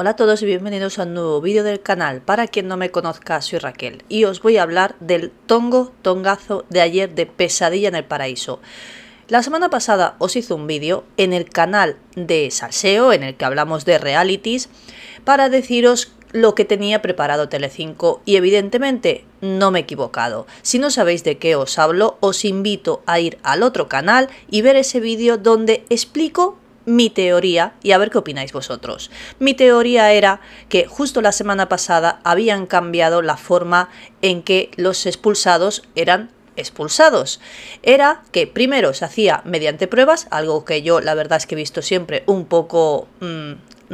Hola a todos y bienvenidos a un nuevo vídeo del canal. Para quien no me conozca, soy Raquel y os voy a hablar del tongo tongazo de ayer de Pesadilla en el Paraíso. La semana pasada os hice un vídeo en el canal de Salseo, en el que hablamos de realities, para deciros lo que tenía preparado Telecinco y evidentemente no me he equivocado. Si no sabéis de qué os hablo, os invito a ir al otro canal y ver ese vídeo donde explico mi teoría y a ver qué opináis vosotros. Mi teoría era que justo la semana pasada habían cambiado la forma en que los expulsados eran expulsados. Era que primero se hacía mediante pruebas, algo que yo la verdad es que he visto siempre un poco mm,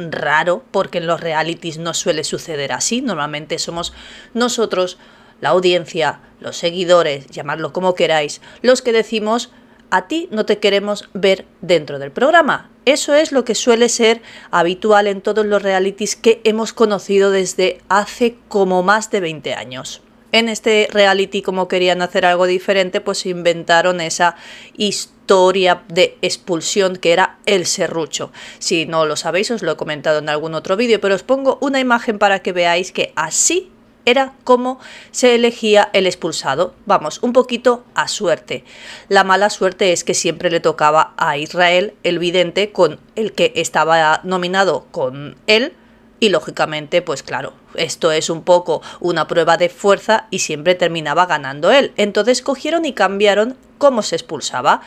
raro, porque en los realities no suele suceder así. Normalmente somos nosotros, la audiencia, los seguidores, llamadlo como queráis, los que decimos a ti no te queremos ver dentro del programa. Eso es lo que suele ser habitual en todos los realities que hemos conocido desde hace como más de 20 años. En este reality, como querían hacer algo diferente, pues inventaron esa historia de expulsión que era el serrucho. Si no lo sabéis, os lo he comentado en algún otro vídeo, pero os pongo una imagen para que veáis que así era cómo se elegía el expulsado. Vamos, un poquito a suerte. La mala suerte es que siempre le tocaba a Israel, el vidente, con el que estaba nominado con él. Y lógicamente, pues claro, esto es un poco una prueba de fuerza y siempre terminaba ganando él. Entonces cogieron y cambiaron cómo se expulsaba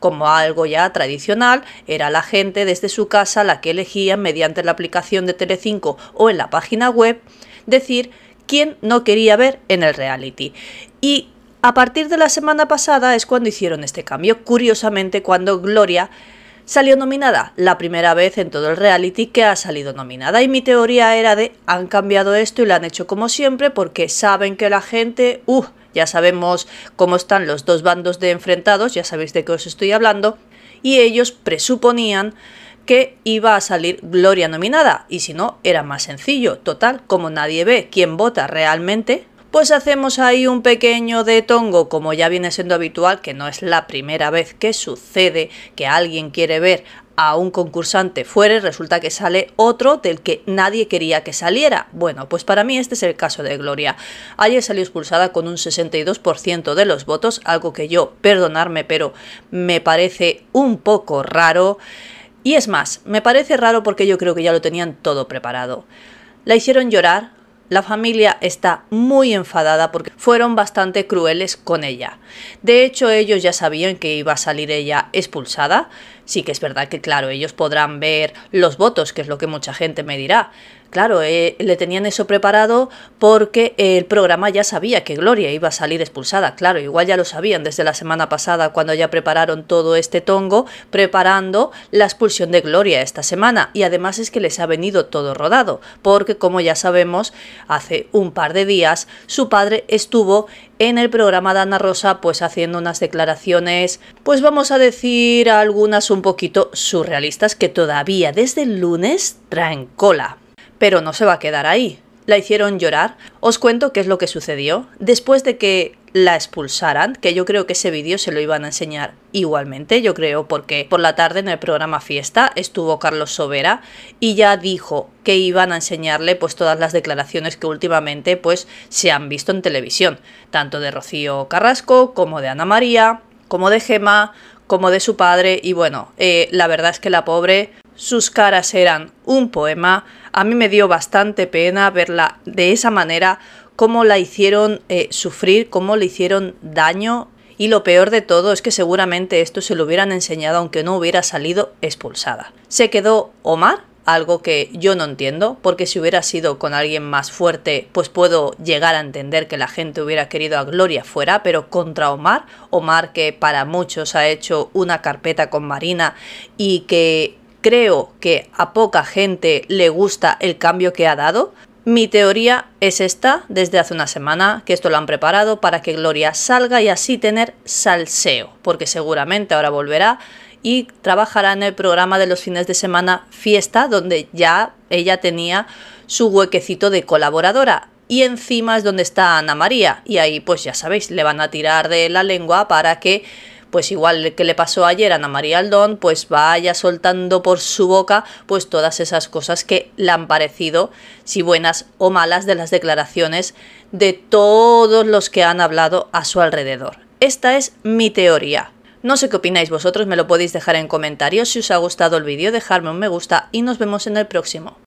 como algo ya tradicional, era la gente desde su casa la que elegía mediante la aplicación de Telecinco o en la página web decir quién no quería ver en el reality. Y a partir de la semana pasada es cuando hicieron este cambio, curiosamente cuando Gloria salió nominada, la primera vez en todo el reality que ha salido nominada. Y mi teoría era de, han cambiado esto y lo han hecho como siempre porque saben que la gente, uh, ya sabemos cómo están los dos bandos de enfrentados, ya sabéis de qué os estoy hablando, y ellos presuponían que iba a salir Gloria nominada y si no era más sencillo. Total, como nadie ve quién vota realmente, pues hacemos ahí un pequeño de tongo, como ya viene siendo habitual, que no es la primera vez que sucede que alguien quiere ver a un concursante fuera resulta que sale otro del que nadie quería que saliera. Bueno, pues para mí este es el caso de Gloria. Ayer salió expulsada con un 62% de los votos, algo que yo, perdonarme, pero me parece un poco raro. Y es más, me parece raro porque yo creo que ya lo tenían todo preparado. La hicieron llorar, la familia está muy enfadada porque fueron bastante crueles con ella. De hecho, ellos ya sabían que iba a salir ella expulsada. Sí que es verdad que, claro, ellos podrán ver los votos, que es lo que mucha gente me dirá. Claro, eh, le tenían eso preparado porque el programa ya sabía que Gloria iba a salir expulsada. Claro, igual ya lo sabían desde la semana pasada cuando ya prepararon todo este tongo preparando la expulsión de Gloria esta semana. Y además es que les ha venido todo rodado porque, como ya sabemos, hace un par de días su padre estuvo en el programa de Ana Rosa pues haciendo unas declaraciones, pues vamos a decir algunas un poquito surrealistas que todavía desde el lunes traen cola. Pero no se va a quedar ahí. La hicieron llorar. Os cuento qué es lo que sucedió. Después de que la expulsaran, que yo creo que ese vídeo se lo iban a enseñar igualmente, yo creo, porque por la tarde en el programa Fiesta estuvo Carlos Sobera y ya dijo que iban a enseñarle pues todas las declaraciones que últimamente pues se han visto en televisión, tanto de Rocío Carrasco como de Ana María, como de Gema, como de su padre y bueno, eh, la verdad es que la pobre sus caras eran un poema. A mí me dio bastante pena verla de esa manera, cómo la hicieron eh, sufrir, cómo le hicieron daño. Y lo peor de todo es que seguramente esto se lo hubieran enseñado aunque no hubiera salido expulsada. Se quedó Omar, algo que yo no entiendo, porque si hubiera sido con alguien más fuerte, pues puedo llegar a entender que la gente hubiera querido a Gloria fuera, pero contra Omar, Omar que para muchos ha hecho una carpeta con Marina y que creo que a poca gente le gusta el cambio que ha dado. Mi teoría es esta, desde hace una semana, que esto lo han preparado para que Gloria salga y así tener salseo, porque seguramente ahora volverá y trabajará en el programa de los fines de semana Fiesta, donde ya ella tenía su huequecito de colaboradora. Y encima es donde está Ana María, y ahí pues ya sabéis, le van a tirar de la lengua para que pues igual que le pasó ayer a Ana María Aldón, pues vaya soltando por su boca pues todas esas cosas que le han parecido, si buenas o malas, de las declaraciones de todos los que han hablado a su alrededor. Esta es mi teoría. No sé qué opináis vosotros, me lo podéis dejar en comentarios. Si os ha gustado el vídeo, dejadme un me gusta y nos vemos en el próximo.